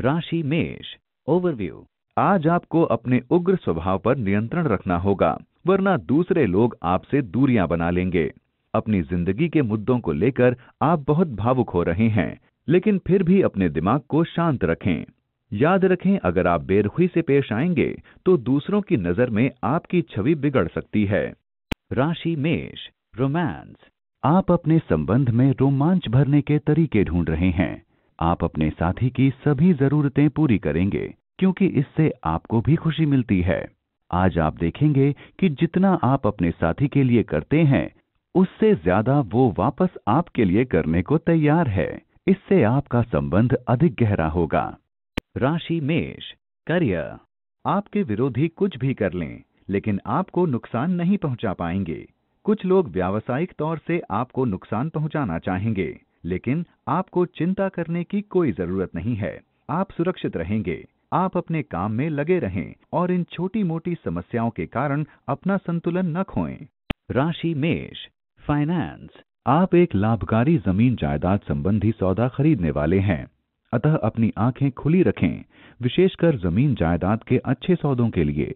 राशि मेष ओवरव्यू आज आपको अपने उग्र स्वभाव पर नियंत्रण रखना होगा वरना दूसरे लोग आपसे दूरियां बना लेंगे अपनी जिंदगी के मुद्दों को लेकर आप बहुत भावुक हो रहे हैं लेकिन फिर भी अपने दिमाग को शांत रखें याद रखें अगर आप बेरहुई से पेश आएंगे तो दूसरों की नजर में आपकी छवि बिगड़ सकती है राशि मेष रोमांस आप अपने संबंध में रोमांच भरने के तरीके ढूंढ रहे हैं आप अपने साथी की सभी जरूरतें पूरी करेंगे क्योंकि इससे आपको भी खुशी मिलती है आज आप देखेंगे कि जितना आप अपने साथी के लिए करते हैं उससे ज्यादा वो वापस आपके लिए करने को तैयार है इससे आपका संबंध अधिक गहरा होगा राशि मेष करियर आपके विरोधी कुछ भी कर लें लेकिन आपको नुकसान नहीं पहुंचा पाएंगे कुछ लोग व्यावसायिक तौर से आपको नुकसान पहुंचाना चाहेंगे लेकिन आपको चिंता करने की कोई जरूरत नहीं है आप सुरक्षित रहेंगे आप अपने काम में लगे रहें और इन छोटी मोटी समस्याओं के कारण अपना संतुलन न खोएं। राशि मेष फाइनेंस आप एक लाभकारी जमीन जायदाद संबंधी सौदा खरीदने वाले हैं अतः अपनी आंखें खुली रखें विशेषकर जमीन जायदाद के अच्छे सौदों के लिए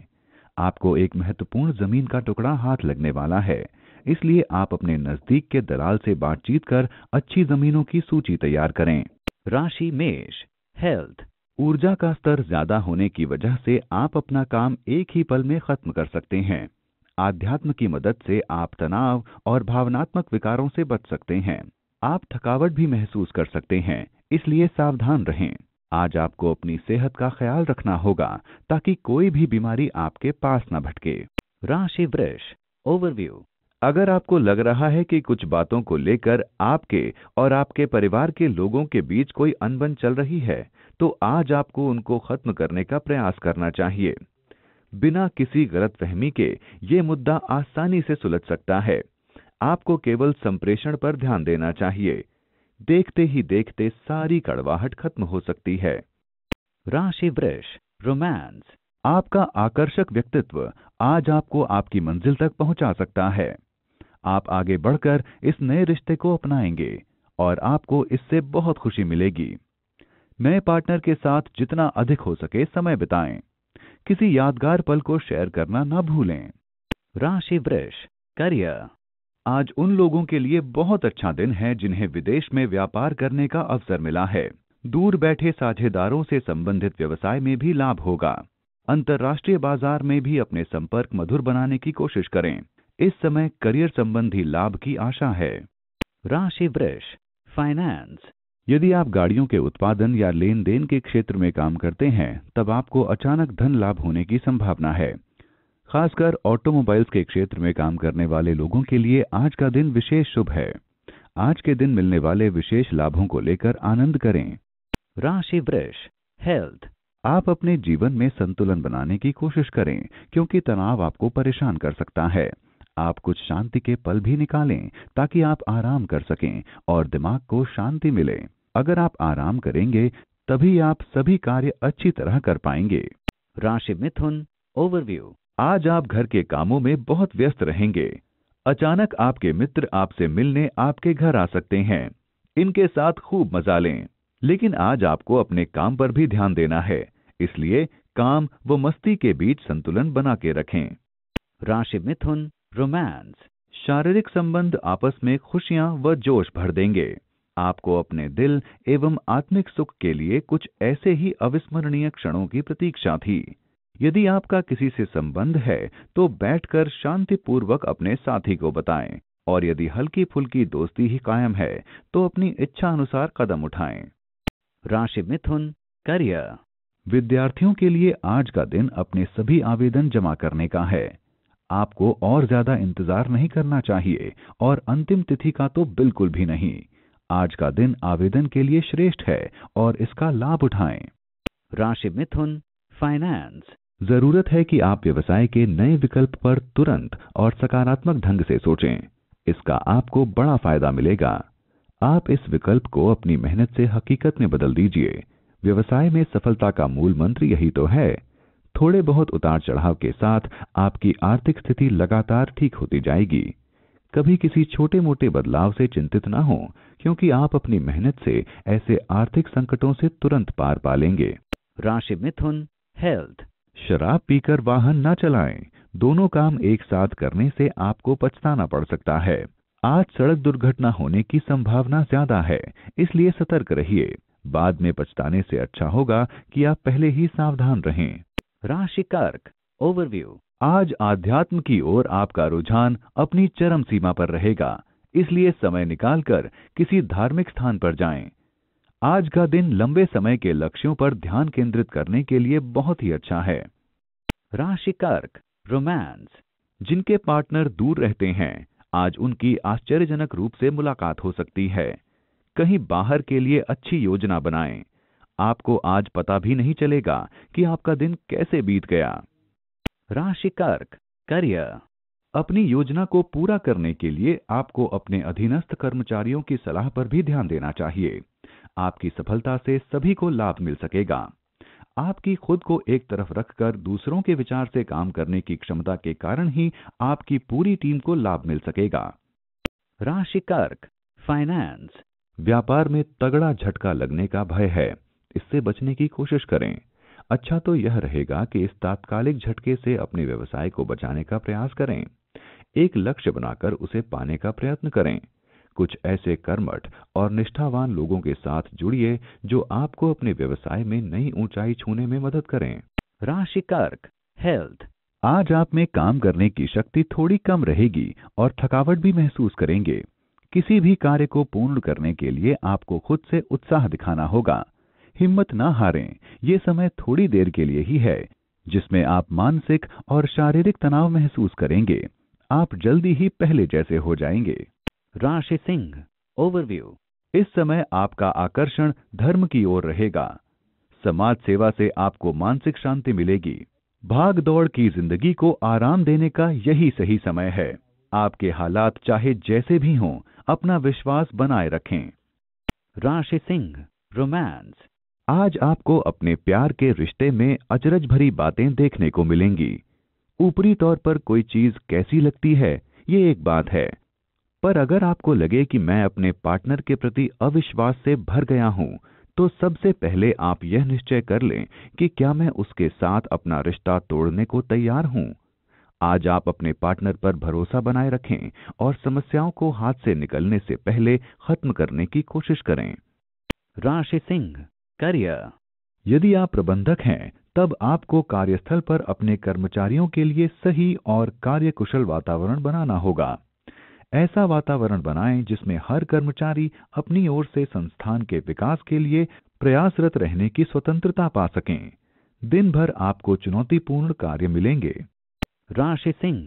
आपको एक महत्वपूर्ण जमीन का टुकड़ा हाथ लगने वाला है इसलिए आप अपने नजदीक के दलाल से बातचीत कर अच्छी जमीनों की सूची तैयार करें राशि मेष हेल्थ ऊर्जा का स्तर ज्यादा होने की वजह से आप अपना काम एक ही पल में खत्म कर सकते हैं आध्यात्म की मदद से आप तनाव और भावनात्मक विकारों से बच सकते हैं आप थकावट भी महसूस कर सकते हैं इसलिए सावधान रहें आज आपको अपनी सेहत का ख्याल रखना होगा ताकि कोई भी बीमारी आपके पास न भटके राशि वृक्ष ओवरव्यू अगर आपको लग रहा है कि कुछ बातों को लेकर आपके और आपके परिवार के लोगों के बीच कोई अनबन चल रही है तो आज आपको उनको खत्म करने का प्रयास करना चाहिए बिना किसी गलतफहमी के ये मुद्दा आसानी से सुलझ सकता है आपको केवल संप्रेषण पर ध्यान देना चाहिए देखते ही देखते सारी कड़वाहट खत्म हो सकती है राशि वृष रोमांस आपका आकर्षक व्यक्तित्व आज आपको आपकी मंजिल तक पहुंचा सकता है आप आगे बढ़कर इस नए रिश्ते को अपनाएंगे और आपको इससे बहुत खुशी मिलेगी नए पार्टनर के साथ जितना अधिक हो सके समय बिताएं किसी यादगार पल को शेयर करना ना भूलें राशि वृष करियर आज उन लोगों के लिए बहुत अच्छा दिन है जिन्हें विदेश में व्यापार करने का अवसर मिला है दूर बैठे साझेदारों से संबंधित व्यवसाय में भी लाभ होगा अंतर्राष्ट्रीय बाजार में भी अपने संपर्क मधुर बनाने की कोशिश करें इस समय करियर संबंधी लाभ की आशा है राशि वृष फाइनेंस यदि आप गाड़ियों के उत्पादन या लेन देन के क्षेत्र में काम करते हैं तब आपको अचानक धन लाभ होने की संभावना है खासकर ऑटोमोबाइल्स के क्षेत्र में काम करने वाले लोगों के लिए आज का दिन विशेष शुभ है आज के दिन मिलने वाले विशेष लाभों को लेकर आनंद करें राशि वृष हेल्थ आप अपने जीवन में संतुलन बनाने की कोशिश करें क्योंकि तनाव आपको परेशान कर सकता है आप कुछ शांति के पल भी निकालें ताकि आप आराम कर सकें और दिमाग को शांति मिले अगर आप आराम करेंगे तभी आप सभी कार्य अच्छी तरह कर पाएंगे राशि मिथुन ओवरव्यू आज आप घर के कामों में बहुत व्यस्त रहेंगे अचानक आपके मित्र आपसे मिलने आपके घर आ सकते हैं इनके साथ खूब मजा लें लेकिन आज आपको अपने काम पर भी ध्यान देना है इसलिए काम व मस्ती के बीच संतुलन बना के रखें राशि मिथुन रोमांस शारीरिक संबंध आपस में खुशियां व जोश भर देंगे आपको अपने दिल एवं आत्मिक सुख के लिए कुछ ऐसे ही अविस्मरणीय क्षणों की प्रतीक्षा थी यदि आपका किसी से संबंध है तो बैठकर शांतिपूर्वक अपने साथी को बताएं और यदि हल्की फुल्की दोस्ती ही कायम है तो अपनी इच्छा अनुसार कदम उठाएं राशि मिथुन करियर विद्यार्थियों के लिए आज का दिन अपने सभी आवेदन जमा करने का है आपको और ज्यादा इंतजार नहीं करना चाहिए और अंतिम तिथि का तो बिल्कुल भी नहीं आज का दिन आवेदन के लिए श्रेष्ठ है और इसका लाभ उठाएं राशि मिथुन फाइनेंस जरूरत है कि आप व्यवसाय के नए विकल्प पर तुरंत और सकारात्मक ढंग से सोचें इसका आपको बड़ा फायदा मिलेगा आप इस विकल्प को अपनी मेहनत से हकीकत में बदल दीजिए व्यवसाय में सफलता का मूल मंत्र यही तो है थोड़े बहुत उतार चढ़ाव के साथ आपकी आर्थिक स्थिति लगातार ठीक होती जाएगी कभी किसी छोटे मोटे बदलाव से चिंतित ना हो क्योंकि आप अपनी मेहनत से ऐसे आर्थिक संकटों से तुरंत पार पा लेंगे राशि मिथुन हेल्थ शराब पीकर वाहन न चलाएं दोनों काम एक साथ करने से आपको पछताना पड़ सकता है आज सड़क दुर्घटना होने की संभावना ज्यादा है इसलिए सतर्क रहिए बाद में पछताने से अच्छा होगा कि आप पहले ही सावधान रहें राशि कर्क ओवरव्यू आज आध्यात्म की ओर आपका रुझान अपनी चरम सीमा पर रहेगा इसलिए समय निकालकर किसी धार्मिक स्थान पर जाएं। आज का दिन लंबे समय के लक्ष्यों पर ध्यान केंद्रित करने के लिए बहुत ही अच्छा है राशि कर्क रोमांस जिनके पार्टनर दूर रहते हैं आज उनकी आश्चर्यजनक रूप से मुलाकात हो सकती है कहीं बाहर के लिए अच्छी योजना बनाएं आपको आज पता भी नहीं चलेगा कि आपका दिन कैसे बीत गया राशि कर्क करियर अपनी योजना को पूरा करने के लिए आपको अपने अधीनस्थ कर्मचारियों की सलाह पर भी ध्यान देना चाहिए आपकी सफलता से सभी को लाभ मिल सकेगा आपकी खुद को एक तरफ रखकर दूसरों के विचार से काम करने की क्षमता के कारण ही आपकी पूरी टीम को लाभ मिल सकेगा राशि कर्क फाइनेंस व्यापार में तगड़ा झटका लगने का भय है इससे बचने की कोशिश करें अच्छा तो यह रहेगा कि इस तात्कालिक झटके से अपने व्यवसाय को बचाने का प्रयास करें एक लक्ष्य बनाकर उसे पाने का प्रयत्न करें कुछ ऐसे कर्मठ और निष्ठावान लोगों के साथ जुड़िए जो आपको अपने व्यवसाय में नई ऊंचाई छूने में मदद करें राशि कर्क हेल्थ आज आप में काम करने की शक्ति थोड़ी कम रहेगी और थकावट भी महसूस करेंगे किसी भी कार्य को पूर्ण करने के लिए आपको खुद से उत्साह दिखाना होगा हिम्मत ना हारें ये समय थोड़ी देर के लिए ही है जिसमें आप मानसिक और शारीरिक तनाव महसूस करेंगे आप जल्दी ही पहले जैसे हो जाएंगे राशि सिंह ओवरव्यू इस समय आपका आकर्षण धर्म की ओर रहेगा समाज सेवा से आपको मानसिक शांति मिलेगी भाग दौड़ की जिंदगी को आराम देने का यही सही समय है आपके हालात चाहे जैसे भी हों अपना विश्वास बनाए रखें राशि सिंह रोमांस आज आपको अपने प्यार के रिश्ते में अचरज भरी बातें देखने को मिलेंगी ऊपरी तौर पर कोई चीज कैसी लगती है ये एक बात है पर अगर आपको लगे कि मैं अपने पार्टनर के प्रति अविश्वास से भर गया हूं तो सबसे पहले आप यह निश्चय कर लें कि क्या मैं उसके साथ अपना रिश्ता तोड़ने को तैयार हूं आज आप अपने पार्टनर पर भरोसा बनाए रखें और समस्याओं को हाथ से निकलने से पहले खत्म करने की कोशिश करें राशि सिंह कार्य यदि आप प्रबंधक हैं तब आपको कार्यस्थल पर अपने कर्मचारियों के लिए सही और कार्यकुशल वातावरण बनाना होगा ऐसा वातावरण बनाएं जिसमें हर कर्मचारी अपनी ओर से संस्थान के विकास के लिए प्रयासरत रहने की स्वतंत्रता पा सकें दिन भर आपको चुनौतीपूर्ण कार्य मिलेंगे राशि सिंह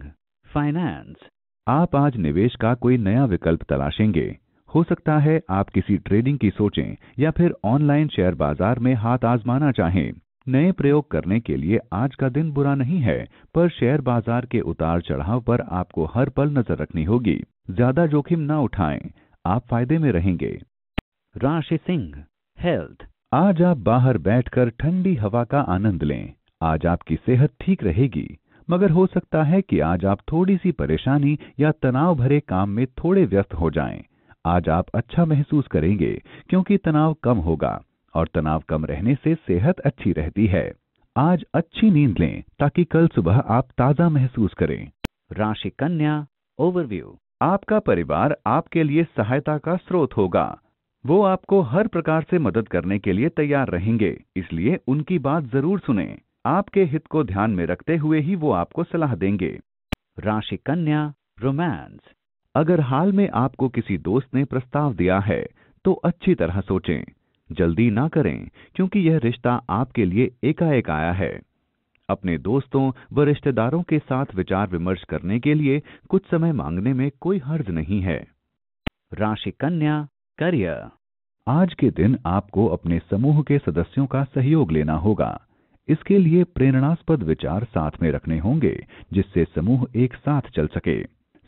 फाइनेंस आप आज निवेश का कोई नया विकल्प तलाशेंगे हो सकता है आप किसी ट्रेडिंग की सोचें या फिर ऑनलाइन शेयर बाजार में हाथ आजमाना चाहें नए प्रयोग करने के लिए आज का दिन बुरा नहीं है पर शेयर बाजार के उतार चढ़ाव पर आपको हर पल नजर रखनी होगी ज्यादा जोखिम ना उठाएं आप फायदे में रहेंगे राशि सिंह हेल्थ आज आप बाहर बैठकर ठंडी हवा का आनंद लें आज आपकी सेहत ठीक रहेगी मगर हो सकता है कि आज आप थोड़ी सी परेशानी या तनाव भरे काम में थोड़े व्यस्त हो जाएं। आज आप अच्छा महसूस करेंगे क्योंकि तनाव कम होगा और तनाव कम रहने से सेहत अच्छी रहती है आज अच्छी नींद लें ताकि कल सुबह आप ताजा महसूस करें राशि कन्या ओवरव्यू आपका परिवार आपके लिए सहायता का स्रोत होगा वो आपको हर प्रकार से मदद करने के लिए तैयार रहेंगे इसलिए उनकी बात जरूर सुने आपके हित को ध्यान में रखते हुए ही वो आपको सलाह देंगे राशि कन्या रोमांस अगर हाल में आपको किसी दोस्त ने प्रस्ताव दिया है तो अच्छी तरह सोचें जल्दी ना करें क्योंकि यह रिश्ता आपके लिए एकाएक आया है अपने दोस्तों व रिश्तेदारों के साथ विचार विमर्श करने के लिए कुछ समय मांगने में कोई हर्ज नहीं है राशि कन्या करियर आज के दिन आपको अपने समूह के सदस्यों का सहयोग लेना होगा इसके लिए प्रेरणास्पद विचार साथ में रखने होंगे जिससे समूह एक साथ चल सके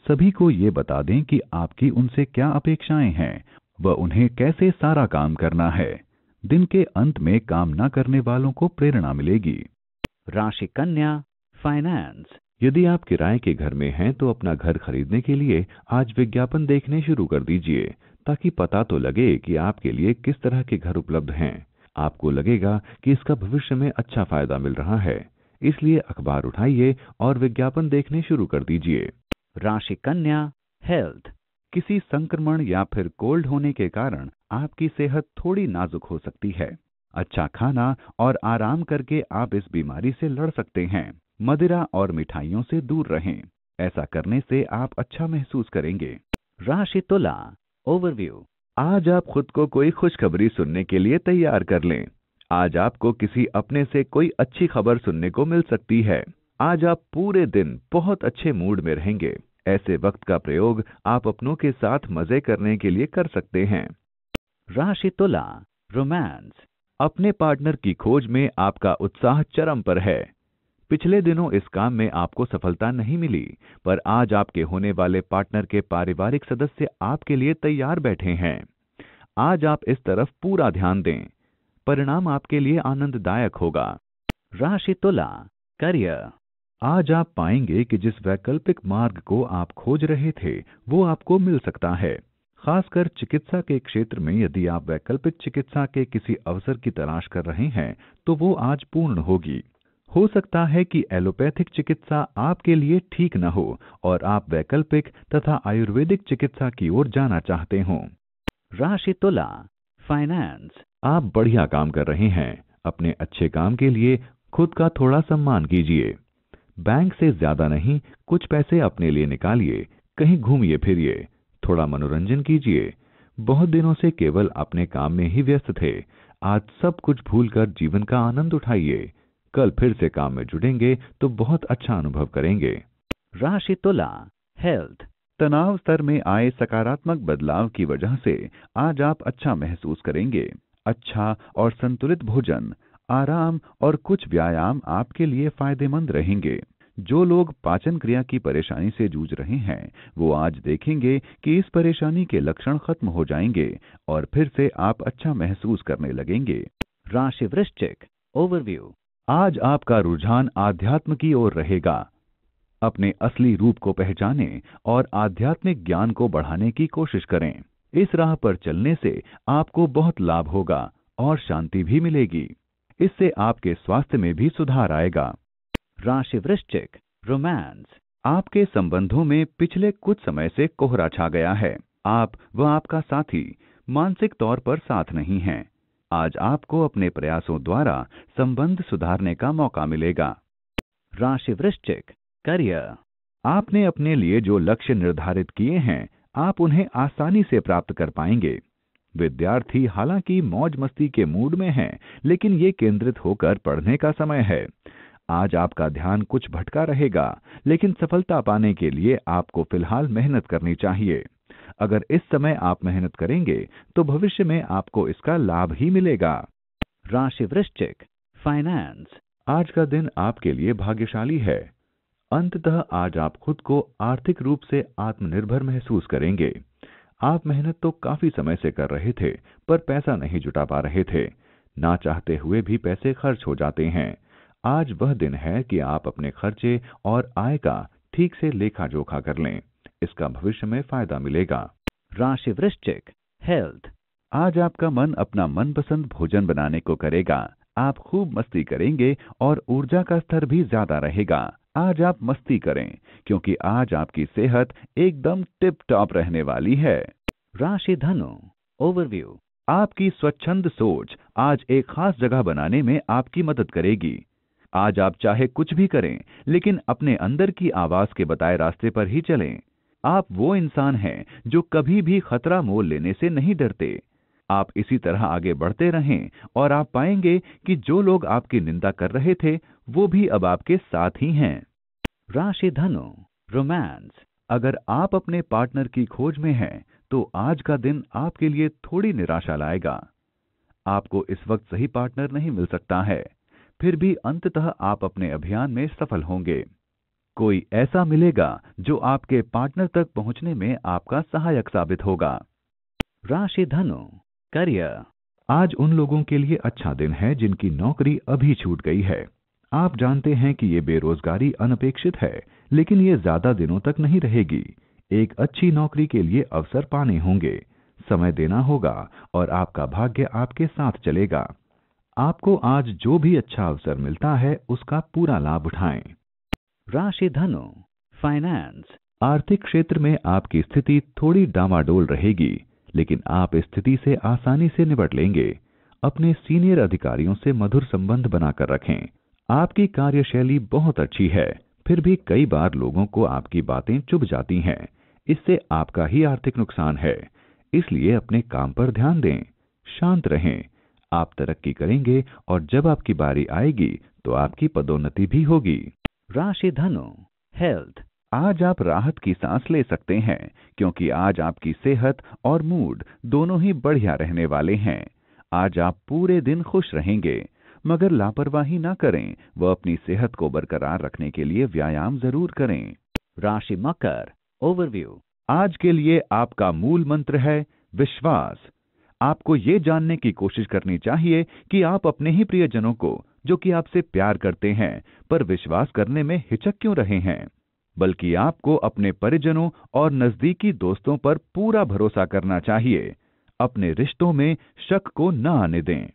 सभी को ये बता दें कि आपकी उनसे क्या अपेक्षाएं हैं व उन्हें कैसे सारा काम करना है दिन के अंत में काम न करने वालों को प्रेरणा मिलेगी राशि कन्या फाइनेंस यदि आप किराए के घर में हैं तो अपना घर खरीदने के लिए आज विज्ञापन देखने शुरू कर दीजिए ताकि पता तो लगे कि आपके लिए किस तरह के घर उपलब्ध हैं आपको लगेगा कि इसका भविष्य में अच्छा फायदा मिल रहा है इसलिए अखबार उठाइए और विज्ञापन देखने शुरू कर दीजिए राशि कन्या हेल्थ किसी संक्रमण या फिर कोल्ड होने के कारण आपकी सेहत थोड़ी नाजुक हो सकती है अच्छा खाना और आराम करके आप इस बीमारी से लड़ सकते हैं मदिरा और मिठाइयों से दूर रहें ऐसा करने से आप अच्छा महसूस करेंगे राशि तुला ओवरव्यू आज आप खुद को कोई खुशखबरी सुनने के लिए तैयार कर लें आज आपको किसी अपने से कोई अच्छी खबर सुनने को मिल सकती है आज आप पूरे दिन बहुत अच्छे मूड में रहेंगे ऐसे वक्त का प्रयोग आप अपनों के साथ मजे करने के लिए कर सकते हैं राशि तुला रोमांस अपने पार्टनर की खोज में आपका उत्साह चरम पर है पिछले दिनों इस काम में आपको सफलता नहीं मिली पर आज आपके होने वाले पार्टनर के पारिवारिक सदस्य आपके लिए तैयार बैठे हैं आज आप इस तरफ पूरा ध्यान दें परिणाम आपके लिए आनंददायक होगा राशि तुला करियर आज आप पाएंगे कि जिस वैकल्पिक मार्ग को आप खोज रहे थे वो आपको मिल सकता है खासकर चिकित्सा के क्षेत्र में यदि आप वैकल्पिक चिकित्सा के किसी अवसर की तलाश कर रहे हैं तो वो आज पूर्ण होगी हो सकता है कि एलोपैथिक चिकित्सा आपके लिए ठीक न हो और आप वैकल्पिक तथा आयुर्वेदिक चिकित्सा की ओर जाना चाहते हों राशि तुला फाइनेंस आप बढ़िया काम कर रहे हैं अपने अच्छे काम के लिए खुद का थोड़ा सम्मान कीजिए बैंक से ज्यादा नहीं कुछ पैसे अपने लिए निकालिए कहीं घूमिए फिरिए थोड़ा मनोरंजन कीजिए बहुत दिनों से केवल अपने काम में ही व्यस्त थे आज सब कुछ भूलकर जीवन का आनंद उठाइए कल फिर से काम में जुड़ेंगे तो बहुत अच्छा अनुभव करेंगे राशि तुला हेल्थ तनाव स्तर में आए सकारात्मक बदलाव की वजह से आज आप अच्छा महसूस करेंगे अच्छा और संतुलित भोजन आराम और कुछ व्यायाम आपके लिए फायदेमंद रहेंगे जो लोग पाचन क्रिया की परेशानी से जूझ रहे हैं वो आज देखेंगे कि इस परेशानी के लक्षण खत्म हो जाएंगे और फिर से आप अच्छा महसूस करने लगेंगे राशि वृश्चिक ओवरव्यू आज आपका रुझान आध्यात्म की ओर रहेगा अपने असली रूप को पहचाने और आध्यात्मिक ज्ञान को बढ़ाने की कोशिश करें इस राह पर चलने से आपको बहुत लाभ होगा और शांति भी मिलेगी इससे आपके स्वास्थ्य में भी सुधार आएगा राशि वृश्चिक रोमांस आपके संबंधों में पिछले कुछ समय से कोहरा छा गया है आप व आपका साथी मानसिक तौर पर साथ नहीं हैं। आज आपको अपने प्रयासों द्वारा संबंध सुधारने का मौका मिलेगा राशि वृश्चिक करियर आपने अपने लिए जो लक्ष्य निर्धारित किए हैं आप उन्हें आसानी से प्राप्त कर पाएंगे विद्यार्थी हालांकि मौज मस्ती के मूड में हैं, लेकिन ये केंद्रित होकर पढ़ने का समय है आज आपका ध्यान कुछ भटका रहेगा लेकिन सफलता पाने के लिए आपको फिलहाल मेहनत करनी चाहिए अगर इस समय आप मेहनत करेंगे तो भविष्य में आपको इसका लाभ ही मिलेगा राशि वृश्चिक फाइनेंस आज का दिन आपके लिए भाग्यशाली है अंततः आज आप खुद को आर्थिक रूप से आत्मनिर्भर महसूस करेंगे आप मेहनत तो काफी समय से कर रहे थे पर पैसा नहीं जुटा पा रहे थे ना चाहते हुए भी पैसे खर्च हो जाते हैं आज वह दिन है कि आप अपने खर्चे और आय का ठीक से लेखा जोखा कर लें इसका भविष्य में फायदा मिलेगा राशि वृश्चिक हेल्थ आज आपका मन अपना मनपसंद भोजन बनाने को करेगा आप खूब मस्ती करेंगे और ऊर्जा का स्तर भी ज्यादा रहेगा आज आप मस्ती करें क्योंकि आज आपकी सेहत एकदम टिप टॉप रहने वाली है राशि धनु ओवरव्यू आपकी स्वच्छंद सोच आज एक खास जगह बनाने में आपकी मदद करेगी आज आप चाहे कुछ भी करें लेकिन अपने अंदर की आवाज के बताए रास्ते पर ही चलें आप वो इंसान हैं जो कभी भी खतरा मोल लेने से नहीं डरते आप इसी तरह आगे बढ़ते रहें और आप पाएंगे कि जो लोग आपकी निंदा कर रहे थे वो भी अब आपके साथ ही हैं राशि धनु रोमांस अगर आप अपने पार्टनर की खोज में हैं तो आज का दिन आपके लिए थोड़ी निराशा लाएगा आपको इस वक्त सही पार्टनर नहीं मिल सकता है फिर भी अंततः आप अपने अभियान में सफल होंगे कोई ऐसा मिलेगा जो आपके पार्टनर तक पहुंचने में आपका सहायक साबित होगा राशि धनु करियर आज उन लोगों के लिए अच्छा दिन है जिनकी नौकरी अभी छूट गई है आप जानते हैं कि ये बेरोजगारी अनपेक्षित है लेकिन ये ज्यादा दिनों तक नहीं रहेगी एक अच्छी नौकरी के लिए अवसर पाने होंगे समय देना होगा और आपका भाग्य आपके साथ चलेगा आपको आज जो भी अच्छा अवसर मिलता है उसका पूरा लाभ उठाएं। राशि धनु फाइनेंस आर्थिक क्षेत्र में आपकी स्थिति थोड़ी डामाडोल रहेगी लेकिन आप स्थिति से आसानी से निपट लेंगे अपने सीनियर अधिकारियों से मधुर संबंध बनाकर रखें आपकी कार्यशैली बहुत अच्छी है फिर भी कई बार लोगों को आपकी बातें चुभ जाती हैं इससे आपका ही आर्थिक नुकसान है इसलिए अपने काम पर ध्यान दें शांत रहें आप तरक्की करेंगे और जब आपकी बारी आएगी तो आपकी पदोन्नति भी होगी राशि धनु हेल्थ आज आप राहत की सांस ले सकते हैं क्योंकि आज आपकी सेहत और मूड दोनों ही बढ़िया रहने वाले हैं आज आप पूरे दिन खुश रहेंगे मगर लापरवाही ना करें व अपनी सेहत को बरकरार रखने के लिए व्यायाम जरूर करें राशि मकर ओवरव्यू आज के लिए आपका मूल मंत्र है विश्वास आपको ये जानने की कोशिश करनी चाहिए कि आप अपने ही प्रियजनों को जो कि आपसे प्यार करते हैं पर विश्वास करने में हिचक क्यों रहे हैं बल्कि आपको अपने परिजनों और नजदीकी दोस्तों पर पूरा भरोसा करना चाहिए अपने रिश्तों में शक को न आने दें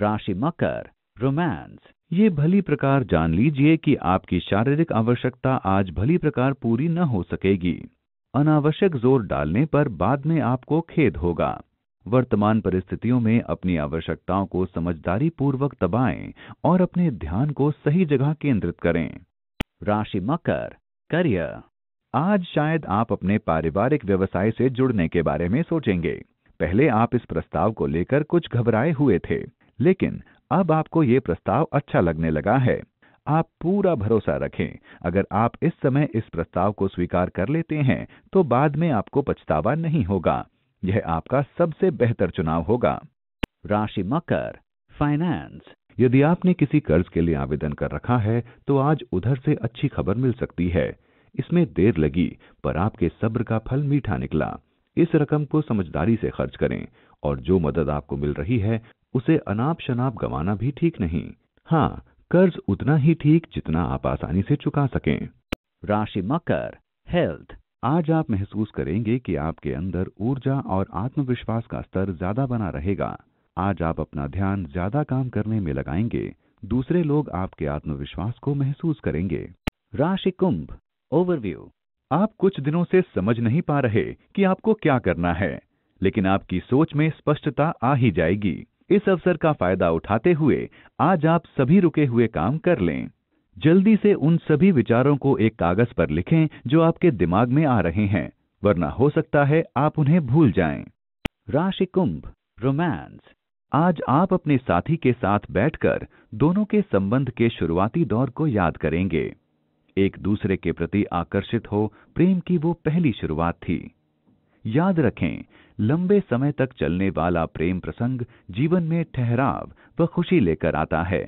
राशि मकर रोमांस ये भली प्रकार जान लीजिए कि आपकी शारीरिक आवश्यकता आज भली प्रकार पूरी न हो सकेगी अनावश्यक जोर डालने पर बाद में आपको खेद होगा वर्तमान परिस्थितियों में अपनी आवश्यकताओं को समझदारी पूर्वक दबाएं और अपने ध्यान को सही जगह केंद्रित करें राशि मकर करियर आज शायद आप अपने पारिवारिक व्यवसाय से जुड़ने के बारे में सोचेंगे पहले आप इस प्रस्ताव को लेकर कुछ घबराए हुए थे लेकिन अब आपको ये प्रस्ताव अच्छा लगने लगा है आप पूरा भरोसा रखें अगर आप इस समय इस प्रस्ताव को स्वीकार कर लेते हैं तो बाद में आपको पछतावा नहीं होगा यह आपका सबसे बेहतर चुनाव होगा राशि मकर फाइनेंस यदि आपने किसी कर्ज के लिए आवेदन कर रखा है तो आज उधर से अच्छी खबर मिल सकती है इसमें देर लगी पर आपके सब्र का फल मीठा निकला इस रकम को समझदारी से खर्च करें और जो मदद आपको मिल रही है उसे अनाप शनाप गंवाना भी ठीक नहीं हाँ कर्ज उतना ही ठीक जितना आप आसानी से चुका सकें राशि मकर हेल्थ आज आप महसूस करेंगे कि आपके अंदर ऊर्जा और आत्मविश्वास का स्तर ज्यादा बना रहेगा आज आप अपना ध्यान ज्यादा काम करने में लगाएंगे दूसरे लोग आपके आत्मविश्वास को महसूस करेंगे राशि कुंभ ओवरव्यू आप कुछ दिनों से समझ नहीं पा रहे कि आपको क्या करना है लेकिन आपकी सोच में स्पष्टता आ ही जाएगी इस अवसर का फायदा उठाते हुए आज आप सभी रुके हुए काम कर लें जल्दी से उन सभी विचारों को एक कागज पर लिखें जो आपके दिमाग में आ रहे हैं वरना हो सकता है आप उन्हें भूल जाएं। राशि कुंभ रोमांस आज आप अपने साथी के साथ बैठकर दोनों के संबंध के शुरुआती दौर को याद करेंगे एक दूसरे के प्रति आकर्षित हो प्रेम की वो पहली शुरुआत थी याद रखें लंबे समय तक चलने वाला प्रेम प्रसंग जीवन में ठहराव व खुशी लेकर आता है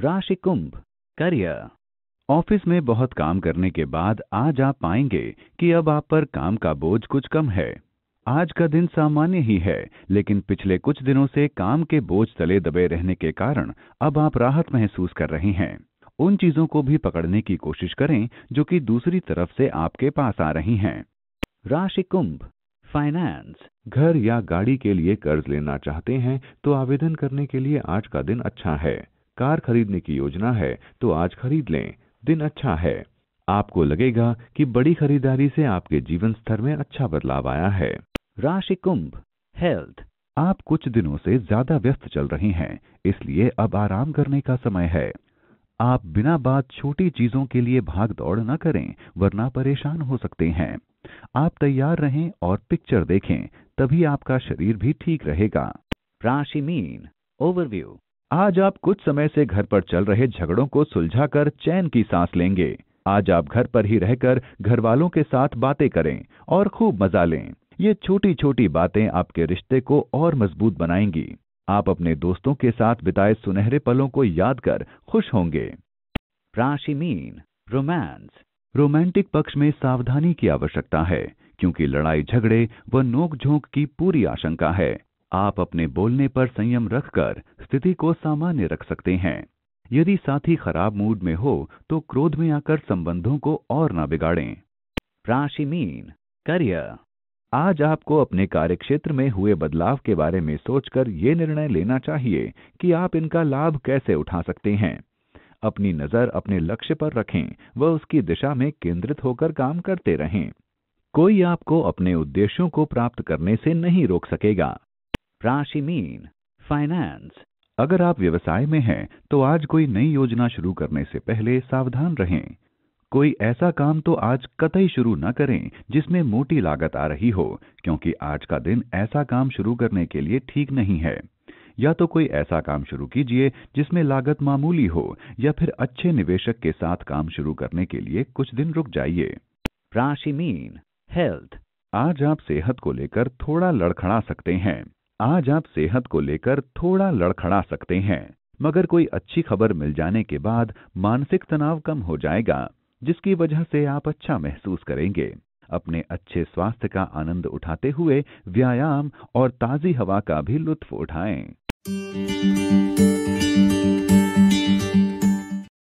राशि कुंभ करियर ऑफिस में बहुत काम करने के बाद आज आप पाएंगे कि अब आप पर काम का बोझ कुछ कम है आज का दिन सामान्य ही है लेकिन पिछले कुछ दिनों से काम के बोझ तले दबे रहने के कारण अब आप राहत महसूस कर रहे हैं उन चीजों को भी पकड़ने की कोशिश करें जो कि दूसरी तरफ से आपके पास आ रही हैं राशि कुंभ फाइनेंस घर या गाड़ी के लिए कर्ज लेना चाहते हैं तो आवेदन करने के लिए आज का दिन अच्छा है कार खरीदने की योजना है तो आज खरीद लें दिन अच्छा है आपको लगेगा कि बड़ी खरीदारी से आपके जीवन स्तर में अच्छा बदलाव आया है राशि कुंभ हेल्थ आप कुछ दिनों से ज्यादा व्यस्त चल रहे हैं इसलिए अब आराम करने का समय है आप बिना बात छोटी चीजों के लिए भाग दौड़ न करें वरना परेशान हो सकते हैं आप तैयार रहें और पिक्चर देखें तभी आपका शरीर भी ठीक रहेगा राशि मीन ओवरव्यू आज आप कुछ समय से घर पर चल रहे झगड़ों को सुलझाकर चैन की सांस लेंगे आज आप घर पर ही रहकर घर वालों के साथ बातें करें और खूब मजा लें ये छोटी छोटी बातें आपके रिश्ते को और मजबूत बनाएंगी आप अपने दोस्तों के साथ बिताए सुनहरे पलों को याद कर खुश होंगे राशि मीन रोमांस रोमांटिक पक्ष में सावधानी की आवश्यकता है क्योंकि लड़ाई झगड़े व नोकझोंक की पूरी आशंका है आप अपने बोलने पर संयम रखकर स्थिति को सामान्य रख सकते हैं यदि साथी खराब मूड में हो तो क्रोध में आकर संबंधों को और ना बिगाड़ें मीन करियर आज आपको अपने कार्यक्षेत्र में हुए बदलाव के बारे में सोचकर ये निर्णय लेना चाहिए कि आप इनका लाभ कैसे उठा सकते हैं अपनी नजर अपने लक्ष्य पर रखें व उसकी दिशा में केंद्रित होकर काम करते रहें कोई आपको अपने उद्देश्यों को प्राप्त करने से नहीं रोक सकेगा राशि मीन फाइनेंस अगर आप व्यवसाय में हैं तो आज कोई नई योजना शुरू करने से पहले सावधान रहें कोई ऐसा काम तो आज कतई शुरू न करें जिसमें मोटी लागत आ रही हो क्योंकि आज का दिन ऐसा काम शुरू करने के लिए ठीक नहीं है या तो कोई ऐसा काम शुरू कीजिए जिसमें लागत मामूली हो या फिर अच्छे निवेशक के साथ काम शुरू करने के लिए कुछ दिन रुक जाइए राशि मीन हेल्थ आज आप सेहत को लेकर थोड़ा लड़खड़ा सकते हैं आज आप सेहत को लेकर थोड़ा लड़खड़ा सकते हैं मगर कोई अच्छी खबर मिल जाने के बाद मानसिक तनाव कम हो जाएगा जिसकी वजह से आप अच्छा महसूस करेंगे अपने अच्छे स्वास्थ्य का आनंद उठाते हुए व्यायाम और ताजी हवा का भी लुत्फ उठाएं